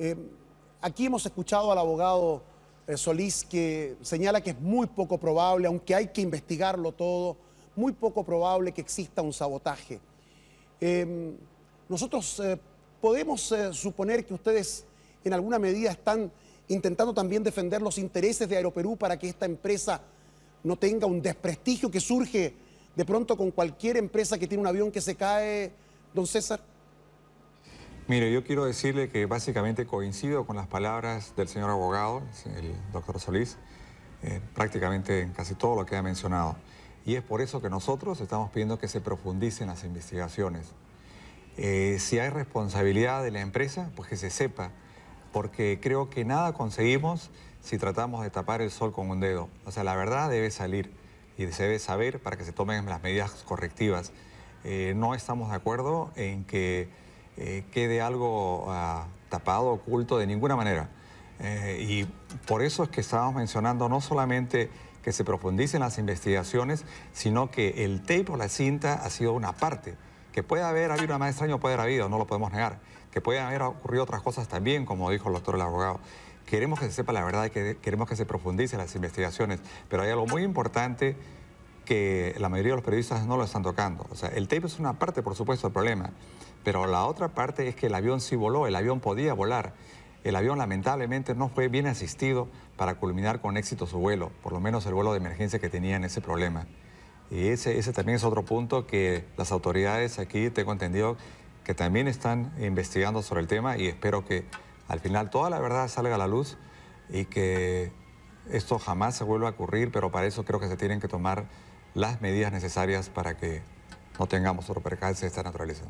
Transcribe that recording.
Eh, aquí hemos escuchado al abogado eh, Solís que señala que es muy poco probable, aunque hay que investigarlo todo, muy poco probable que exista un sabotaje. Em, nosotros eh, podemos suponer que ustedes en alguna medida están intentando también defender los intereses de Aeroperú para que esta empresa no tenga un desprestigio que surge de pronto con cualquier empresa que tiene un avión que se cae, don César. Mire, yo quiero decirle que básicamente coincido con las palabras del señor abogado, el doctor Solís, eh, prácticamente en casi todo lo que ha mencionado. Y es por eso que nosotros estamos pidiendo que se profundicen las investigaciones. Eh, si hay responsabilidad de la empresa, pues que se sepa, porque creo que nada conseguimos si tratamos de tapar el sol con un dedo. O sea, la verdad debe salir y se debe saber para que se tomen las medidas correctivas. Eh, no estamos de acuerdo en que eh, quede algo ah, tapado, oculto de ninguna manera. Eh, y por eso es que estábamos mencionando no solamente que se profundicen las investigaciones, sino que el tape o la cinta ha sido una parte. Que puede haber habido una más extraño, puede haber habido, no lo podemos negar. Que pueden haber ocurrido otras cosas también, como dijo el doctor el abogado. Queremos que se sepa la verdad, y queremos que se profundicen las investigaciones, pero hay algo muy importante que la mayoría de los periodistas no lo están tocando. O sea, el tape es una parte, por supuesto, del problema, pero la otra parte es que el avión sí voló, el avión podía volar. El avión lamentablemente no fue bien asistido para culminar con éxito su vuelo, por lo menos el vuelo de emergencia que tenía en ese problema. Y ese, ese también es otro punto que las autoridades aquí, tengo entendido, que también están investigando sobre el tema y espero que al final toda la verdad salga a la luz y que esto jamás se vuelva a ocurrir, pero para eso creo que se tienen que tomar las medidas necesarias para que no tengamos otro percance de esta naturaleza.